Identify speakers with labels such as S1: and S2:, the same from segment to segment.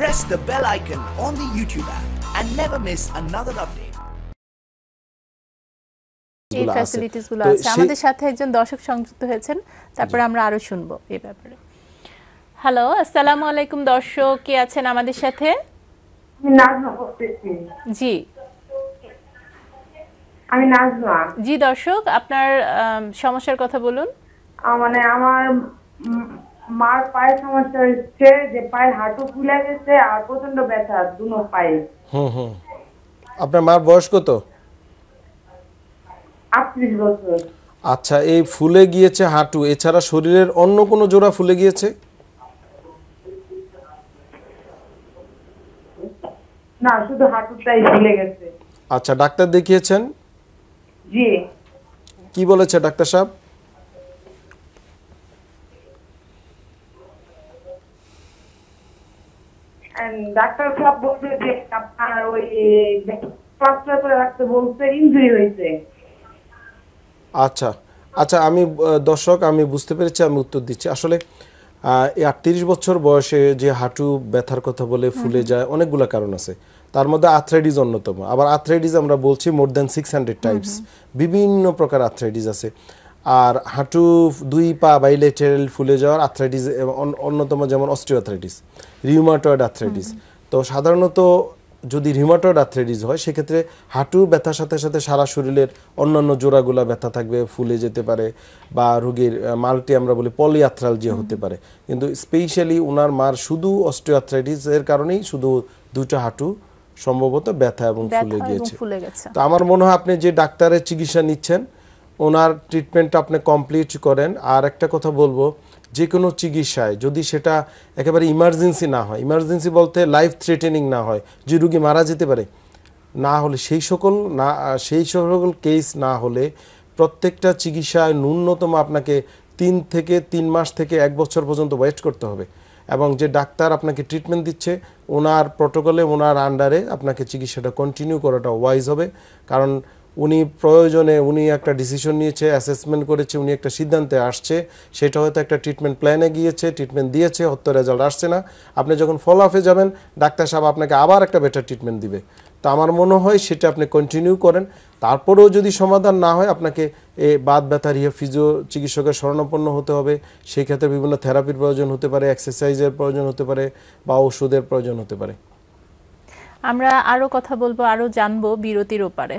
S1: press the bell icon on the YouTube app and never miss another update.
S2: এই ফ্যাসিলিটিসগুলো আছে আমাদের
S1: সাথে একজন দর্শক সংযুক্ত হয়েছেন তারপরে আমরা আরো শুনবো এই ব্যাপারে হ্যালো আসসালামু আলাইকুম দর্শক কে আছেন আমাদের সাথে জি আমি নাজমা জি দর্শক আপনার সমস্যার কথা বলুন মানে আমার মার পায়ে সমস্যা হচ্ছে যে
S3: পায়ের হাঁটু ফুলে গেছে আর প্রচন্ড ব্যথা দুনো পায়ে
S2: হুম হুম আপনার মার বয়স কত
S3: আটত্রিশ বছর
S2: আচ্ছা এই ফুলে গিয়েছে হাঁটু এছাড়া শরীরের অন্য কোনো জোড়া ফুলে গিয়েছে
S3: না শুধু হাঁটুটাই ফুলে গেছে
S2: আচ্ছা ডাক্তার দেখিয়েছেন জি কি বলেছে ডাক্তার সাহেব
S3: ডাক্তার সাহেব বলছে যে আপনার ওই ট্রান্সফার করে রাখতে বলছে ইনজুরি হয়েছে
S2: আচ্ছা আচ্ছা আমি দর্শক আমি বুঝতে পেরেছি আমি উত্তর দিচ্ছি আসলে এই আটত্রিশ বছর বয়সে যে হাঁটু ব্যথার কথা বলে ফুলে যায় অনেকগুলো কারণ আছে তার মধ্যে আথ্রাইডিস অন্যতম আবার আথ্রাইডিস আমরা বলছি more than six hundred types বিভিন্ন প্রকার আথ্রাইডিস আছে আর হাঁটু দুই পা বাইলেটারেল ফুলে যাওয়ার আর্থ্রাইটিস অন্যতম যেমন অস্টিওআর্থ্রাইটিস রিউমাটয়েড আর্থ্রাইটিস তো সাধারণত যদি রিউমাটয়েড আর্থ্রাইটিস হয় সেক্ষেত্রে হাঁটু ব্যথার সাথে সাথে সারা শরীরের অন্যান্য জোড়াগুলো ব্যথা থাকবে ফুলে যেতে পারে বা রোগীর মাল্টি আমরা বলি পলিআথ্রালজিয়া হতে পারে কিন্তু স্পেশালি ওনার মার শুধু অস্টিওআর্থ্রাইটিসের কারণেই শুধু দুটো হাঁটু সম্ভবত ব্যথা এবং ফুলে গিয়েছে তো আমার মনে হয় আপনি যে ডাক্তারের চিকিৎসা নিচ্ছেন ওনার ট্রিটমেন্টটা আপনি কমপ্লিট করেন আর একটা কথা বলবো যে কোনো চিকিৎসায় যদি সেটা একেবারে ইমার্জেন্সি না হয় ইমার্জেন্সি বলতে লাইফ থ্রেটেনিং না হয় যে রুগী মারা যেতে পারে না হলে সেই সকল না সেই সকল কেস না হলে প্রত্যেকটা চিকিৎসায় ন্যূনতম আপনাকে তিন থেকে তিন মাস থেকে এক বছর পর্যন্ত ওয়েট করতে হবে এবং যে ডাক্তার আপনাকে ট্রিটমেন্ট দিচ্ছে ওনার প্রোটোকলে ওনার আন্ডারে আপনাকে চিকিৎসাটা কন্টিনিউ করাটা ওয়াইজ হবে কারণ উনি প্রয়োজনে উনি একটা ডিসিশন নিয়েছে অ্যাসেসমেন্ট করেছে উনি একটা সিদ্ধান্তে আসছে সেটা হয়তো একটা ট্রিটমেন্ট প্ল্যানে গিয়েছে ট্রিটমেন্ট দিয়েছে হত্য রেজাল্ট আসছে না আপনি যখন ফলো আপে যাবেন ডাক্তার সাহেব আপনাকে আবার একটা বেটার ট্রিটমেন্ট দিবে তো আমার মনে হয় সেটা আপনি কন্টিনিউ করেন তারপরেও যদি সমাধান না হয় আপনাকে এ বাদ ব্যথা রিহে ইয়ে ফিজিও চিকিৎসকের শরণাপন্ন হতে হবে সেই ক্ষেত্রে বিভিন্ন থেরাপির প্রয়োজন হতে পারে এক্সারসাইজের প্রয়োজন হতে পারে বা ওষুধের প্রয়োজন হতে পারে
S1: আমরা আরও কথা বলবো আরও জানবো বিরতির ওপারে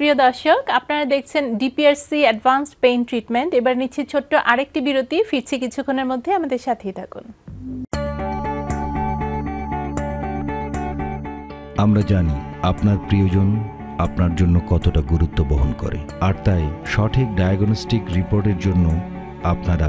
S1: প্রিয় দর্শক আপনারা দেখছেন ডিপিআরসি অ্যাডভান্সড পেইন ট্রিটমেন্ট এবার নিচ্ছি ছোট্ট আরেকটি বিরতি ফিরছি কিছুক্ষণের মধ্যে আমাদের সাথেই থাকুন
S2: আমরা জানি আপনার প্রিয়জন আপনার জন্য কতটা গুরুত্ব বহন করে আর তাই সঠিক ডায়াগনস্টিক রিপোর্টের জন্য আপনারা